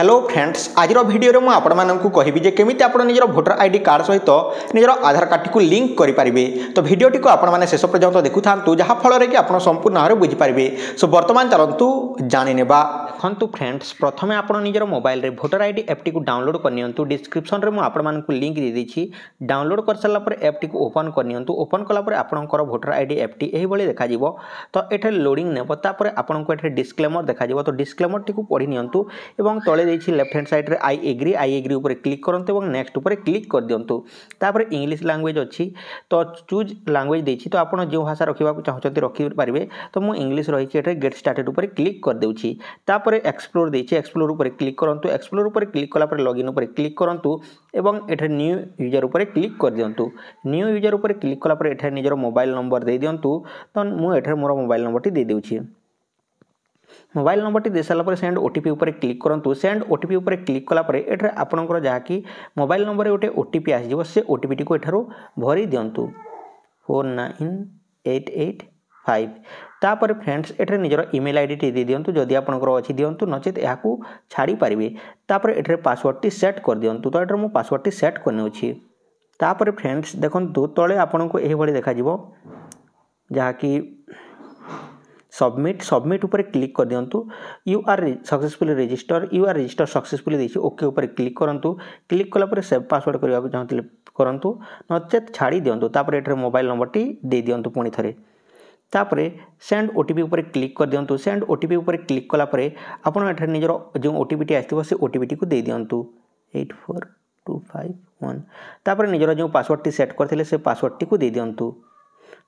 hello friends আজর ভিডিওরে মু আপনার কহবি যে কমিটি আপনার নিজের ভোটর আইডি কার্ড সহ নিজের আধার কার্ডটি লিঙ্ক করে পারে তো ভিডিওটি আপনার শেষ পর্যন্ত দেখু থাকু যা ফলরে কি আপনার সম্পূর্ণ ভাবে বুঝিপারে সো বর্তমান চলতু জাণিনেবা দেখন্তু ফ্রেন্ডস প্রথমে আপনার নিজের মোবাইলে ভোটর আইডি আপ্টি ডাউনলোড করে নিউ ডিসক্রিপশনরে মু আপনার লিঙ্ক দিয়ে দিয়েছি ডাউনলোড করে সারা পরে আপ্টি ওপন করে নিউ ওপন কলাপরে আপনার ভোটর আইডি আপ্টি এইভাবে দেখা যাব তো এটার লোডিং নেব তাপরে আপনার এটার ডিসক্লেমর দেখা যাব তো ডিসক্লেমরটি পড়ি নিউ এবং তলে দিয়েছি লেফট হ্যান্ড সাইড্রে আই এগ্রি আই এগ্রি উপরে ক্লিক করতে এবং নেক্সট উপরে ক্লিক କରିଦିଅନ୍ତୁ ତାପରେ ଇଂଲିଶ ଲାଙ୍ଗୁଏଜ୍ ଅଛି ତ ଚୁଜ୍ ଲାଙ୍ଗୁଏଜ୍ ଦେଇଛି ତ ଆପଣ ଯେଉଁ ଭାଷା ରଖିବାକୁ ଚାହୁଁଛନ୍ତି ରଖିପାରିବେ ତ ମୁଁ ଇଂଲିଶ ରହିଛି ଏଠାରେ ଗେଟ୍ ଷ୍ଟାର୍ଟେଡ଼ ଉପରେ କ୍ଲିକ୍ କରିଦେଉଛି ତାପରେ ଏକ୍ସପ୍ଲୋର୍ ଦେଇଛି ଏକ୍ସପ୍ଲୋର୍ ଉପରେ କ୍ଲିକ୍ କରନ୍ତୁ ଏକ୍ସପ୍ଲୋର୍ ଉପରେ କ୍ଲିକ୍ କଲା ପରେ ଲଗ୍ଇନ୍ ଉପରେ କ୍ଲିକ୍ କରନ୍ତୁ ଏବଂ ଏଠାରେ ନ୍ୟୁ ୟୁଜର୍ ଉପରେ କ୍ଲିକ୍ କରିଦିଅନ୍ତୁ ନ୍ୟୁ ୟୁଜର୍ ଉପରେ କ୍ଲିକ୍ କଲା ପରେ ଏଠାରେ ନିଜର ମୋବାଇଲ୍ ନମ୍ବର ଦେଇଦିଅନ୍ତୁ ତ ମୁଁ ଏଠାରେ ମୋର ମୋବାଇଲ୍ ନମ୍ବରଟି ଦେଇଦେଉଛି মোবাইল নম্বরটি দিয়ে সারা পরে সেন্ড ওটিপি উপরে ক্লিক করতু সেন্ড ওটিপি উপরে ক্লিক কলাপরে এঠার আপনার যা কি মোবাইল নম্বরে গোটে ওটিপি আসিযোগ সে ওটিপিটি এঠার ভরি দিও four nine eight eight five তাপরে ফ্রেন্ডস এটার নিজের ইমেল আইডিটি দিয়ে দিও যদি আপনার অছি দিও নচেত এখন ছাড়ি পারে তাপরে এটার পাসওয়ার্ডটি সেট করে দিও তো এটার মু পাসওয়ার্ডটি সেট করে নেছি তাপরে ফ্রেন্ডস দেখুন তলে আপনার এইভাবে দেখা যাব যা ସବମିଟ୍ ସବମିଟ୍ ଉପରେ କ୍ଲିକ୍ କରିଦିଅନ୍ତୁ you are successfully register you are register register ଦେଇଛି ଓକେ ଉପରେ କ୍ଲିକ୍ କରନ୍ତୁ କ୍ଲିକ୍ क्लिक कलापर सेव पासवर्ड करने को କରନ୍ତୁ ନଚେତ୍ ଛାଡ଼ି ଦିଅନ୍ତୁ ତାପରେ ଏଠାରେ ମୋବାଇଲ୍ ନମ୍ବରଟି ଦେଇଦିଅନ୍ତୁ ପୁଣି ଥରେ ତାପରେ ସେଣ୍ଡ ଓ ଟି ଉପରେ କ୍ଲିକ୍ କରିଦିଅନ୍ତୁ ସେଣ୍ଡ ଓ ଟି ଉପରେ କ୍ଲିକ୍ କଲା ପରେ ଆପଣ ଏଠାରେ ନିଜର ଯେଉଁ ଓ ଟି ଆସିଥିବ ସେ ଓ ଟି ଦେଇଦିଅନ୍ତୁ eight four two five one ତାପରେ ନିଜର ଯେଉଁ ପାସୱାର୍ଡ଼ଟି ସେଟ୍ କରିଥିଲେ ସେ ପାସୱାର୍ଡ଼ଟିକୁ ଦେଇଦିଅନ୍ତୁ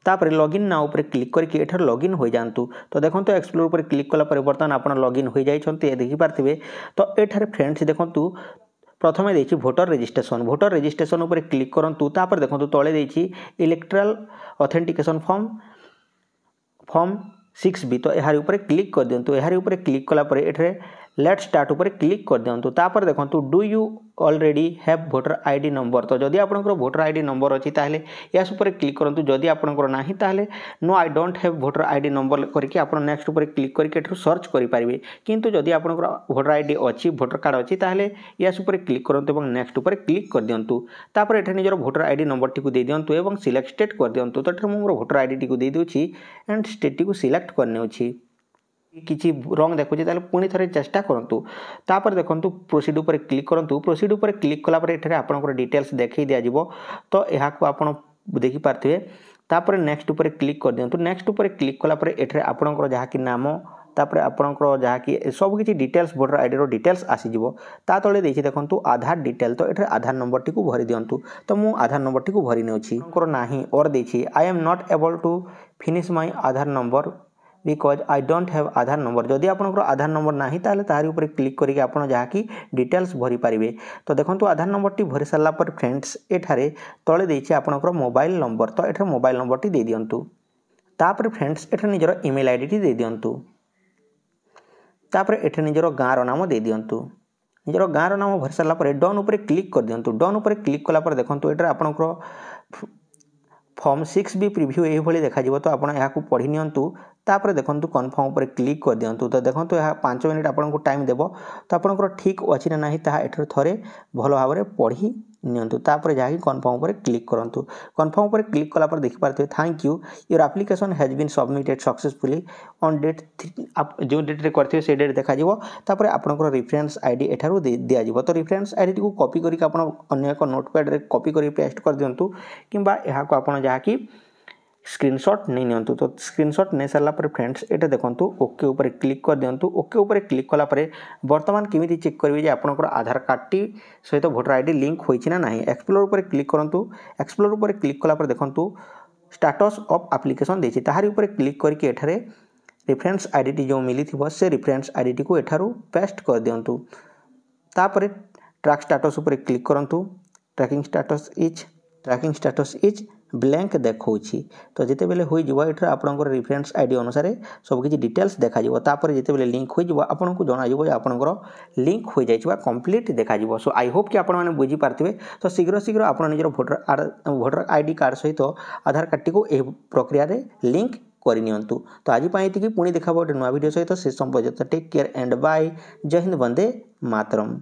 তাপরে লগইন না উপরে ক্লিক করিকি এঠার লগইন হয়ে যাতে তো দেখুন এক্সপ্লোর উপরে ক্লিক কলা পরে বর্তমানে আপনার লগইন হয়ে যাই দেখিপারে তো এঠার ফ্রেন্ডস দেখুন প্রথমে দিয়েছি ভোটর রেজিষ্ট্রেসন ভোটর রেজিষ্ট্রেসন উপরে ক্লিক করতু তাপরে দেখুন তলে দিয়েছি electoral authentication form form six B তো এর উপরে ক্লিক করে দিও এর উপরে ক্লিক কলাপরে এঠার लेट स्टार्ट उपर क्लिक कर दिंतु तापर देखो do you already have voter I D number तो जदि आप भोटर आई डी नंबर अच्छी ताहले या क्लिक करूँ जदि आप ना तो no I don't have voter I D number करके आप नेक्स्ट उपर क्लिक करके सर्च करेंगे किंतु जदि आप भोटर आई डी अच्छी भोटर कार्ड अच्छी तेल या क्लिक करूँ और नेक्स्ट उपर क्लिक कर दिंतु तापर एठे निजर भोटर आई डी नंबर टी दे दिंतु और स्टेट कर दिंतु तो मोर भोटर आई डी टी दे एंड स्टेट टी सिलेक्ट करने କିଛି ରଙ୍ଗ ଦେଖୁଛି ତାହେଲେ ପୁଣି ଥରେ ଚେଷ୍ଟା କରନ୍ତୁ ତାପରେ ଦେଖନ୍ତୁ ପ୍ରୋସିଡ଼ ଉପରେ କ୍ଲିକ୍ କରନ୍ତୁ ପ୍ରୋସିଡ଼ ଉପରେ କ୍ଲିକ୍ କଲାପରେ ଏଠାରେ ଆପଣଙ୍କର ଡିଟେଲ୍ସ ଦେଖାଇ ଦିଆଯିବ ତ ଏହାକୁ ଆପଣ ଦେଖିପାରୁଥିବେ ତାପରେ ନେକ୍ସଟ ଉପରେ କ୍ଲିକ୍ କରିଦିଅନ୍ତୁ ନେକ୍ସଟ ଉପରେ କ୍ଲିକ୍ କଲାପରେ ଏଠାରେ ଆପଣଙ୍କର ଯାହାକି ନାମ ତାପରେ ଆପଣଙ୍କର ଯାହାକି ସବୁକିଛି ଡିଟେଲ୍ସ ଭୋଟର ଆଇଡ଼ିର ଡିଟେଲ୍ସ ଆସିଯିବ ତା ତଳେ ଦେଇଛି ଦେଖନ୍ତୁ ଆଧାର ଡିଟେଲ୍ ତ ଏଠାରେ ଆଧାର ନମ୍ବରଟିକୁ ଭରି ଦିଅନ୍ତୁ ତ ମୁଁ ଆଧାର ନମ୍ବରଟିକୁ ଭରି ନେଉଛି ଆପଣଙ୍କର ନାହିଁ ଅର୍ ଦେଇଛି I am not able to finish my Aadhaar number because I ডোট হ্যাভ আধার নম্বর যদি আপনার আধার নম্বর না তাহলে তাহার উপরে ক্লিক করি আপনার যা কি ডিটেলস ভরি পারে তো দেখুন আধার নম্বরটি ভরি সারা পরে ফ্রেন্ডস এখানে তলে দিয়েছি আপনার মোবাইল নম্বর তো এখানে মোবাইল নম্বরটি দিয়ে দিও তাপরে ফ্রেন্ডস এখানে নিজের ইমেল আইডিটি দিয়ে দিও তাপরে এখানে নিজের গাঁর নাম দিয়ে দিও ନିଜର ଗାଁର ନାମ ଭରି ସାରିଲା ପରେ ଡନ୍ ଉପରେ କ୍ଲିକ୍ କରିଦିଅନ୍ତୁ ଡନ୍ ଉପରେ କ୍ଲିକ୍ କଲା ପରେ ଦେଖନ୍ତୁ ଏଠାରେ ଆପଣଙ୍କର ফর্ম সিক্স বি ପ୍ରିଭ୍ୟୁ ଏହିଭଳି ଦେଖାଯିବ ତ ଆପଣ ଏହାକୁ ପଢ଼ି ନିଅନ୍ତୁ ତାପରେ ଦେଖନ୍ତୁ କନଫର୍ମ ଉପରେ କ୍ଲିକ୍ କରିଦିଅନ୍ତୁ ତ ଦେଖନ୍ତୁ ଏହା ପାଞ୍ଚ ମିନିଟ୍ ଆପଣଙ୍କୁ ଟାଇମ୍ ଦେବ ତ ଆପଣଙ୍କର ଠିକ୍ ଅଛି ନା ନାହିଁ ତାହା ଏଠାରେ ଥରେ ଭଲ ଭାବରେ ପଢ଼ି ନିଅନ୍ତୁ ତାପରେ ଯାହାକି କନଫର୍ମ ଉପରେ କ୍ଲିକ୍ କରନ୍ତୁ କନଫର୍ମ ଉପରେ କ୍ଲିକ୍ କଲାପରେ ଦେଖିପାରୁଥିବେ thank you your application has been submitted successfully on date ଯେଉଁ ଡେଟ୍ରେ କରିଥିବେ ସେ ଡେଟ୍ ଦେଖାଯିବ ତାପରେ ଆପଣଙ୍କର ରେଫରେନ୍ସ ଆଇ ଡି ଏଠାରୁ ଦିଆଯିବ ତ ରେଫରେନ୍ସ ଆଇଡ଼ିଟିକୁ କପି କରିକି ଆପଣ ଅନ୍ୟ ଏକ ନୋଟ୍ ପ୍ୟାଡ଼୍ରେ କପି କରି ପେଷ୍ଟ କରିଦିଅନ୍ତୁ କିମ୍ବା ଏହାକୁ ଆପଣ ଯାହାକି ସ୍କ୍ରିନ୍ସଟ୍ ନେଇନିଅନ୍ତୁ ତ ସ୍କ୍ରିନ୍ସଟ୍ ନେଇସାରିଲା ପରେ ଫ୍ରେଣ୍ଡସ୍ ଏଇଟା ଦେଖନ୍ତୁ ଓକେ ଉପରେ କ୍ଲିକ୍ କରିଦିଅନ୍ତୁ ଓକେ ଉପରେ କ୍ଲିକ୍ କଲା ପରେ ବର୍ତ୍ତମାନ କେମିତି ଚେକ୍ କରିବେ ଯେ ଆପଣଙ୍କର ଆଧାର କାର୍ଡ଼ଟି ସହିତ ଭୋଟର ଆଇ ଡ଼ି ଲିଙ୍କ୍ ହୋଇଛି ନା ନାହିଁ ଏକ୍ସପ୍ଲୋର୍ ଉପରେ କ୍ଲିକ୍ କରନ୍ତୁ ଏକ୍ସପ୍ଲୋର୍ ଉପରେ କ୍ଲିକ୍ କଲା ପରେ ଦେଖନ୍ତୁ ଷ୍ଟାଟସ୍ ଅଫ୍ ଆପ୍ଲିକେସନ୍ ଦେଇଛି ତାହାରି ଉପରେ କ୍ଲିକ୍ କରିକି ଏଠାରେ ରେଫରେନ୍ସ ଆଇଡ଼ିଟି ଯେଉଁ ମିଳିଥିବ ସେ ରେଫରେନ୍ସ ଆଇଡ଼ିଟିକୁ ଏଠାରୁ ପେଷ୍ଟ କରିଦିଅନ୍ତୁ ତାପରେ ଟ୍ରାକ୍ ଷ୍ଟାଟସ୍ ଉପରେ କ୍ଲିକ୍ କରନ୍ତୁ tracking status is tracking status is blank ଦେଖାଉଛି ତ ଯେତେବେଳେ ହୋଇଯିବ ଏଠାରେ ଆପଣଙ୍କର ରେଫରେନ୍ସ ଆଇ ଡ଼ି ଅନୁସାରେ ସବୁକିଛି ଡିଟେଲ୍ସ ଦେଖାଯିବ ତାପରେ ଯେତେବେଳେ ଲିଙ୍କ୍ ହୋଇଯିବ ଆପଣଙ୍କୁ ଜଣାଯିବ ଯେ ଆପଣଙ୍କର ଲିଙ୍କ୍ ହୋଇଯାଇଛି ବା କମ୍ପ୍ଲିଟ୍ ଦେଖାଯିବ ସୋ ଆଇ ହୋପ୍ କି ଆପଣମାନେ ବୁଝିପାରିଥିବେ ତ ଶୀଘ୍ର ଶୀଘ୍ର ଆପଣ ନିଜର voter voter I D card ସହିତ ଆଧାର କାର୍ଡ଼ଟିକୁ ଏହି ପ୍ରକ୍ରିୟାରେ ଲିଙ୍କ୍ କରିନିଅନ୍ତୁ ତ ଆଜି ପାଇଁ ଏତିକି ପୁଣି ଦେଖାବ ଗୋଟେ ନୂଆ ଭିଡ଼ିଓ ସହିତ ସେ ସମ୍ପର୍କିତ ଟେକ୍ କେୟାର ଆଣ୍ଡ ବାଏ ଜୟ ହିନ୍ଦ ବନ୍ଦେ ମାତରମ୍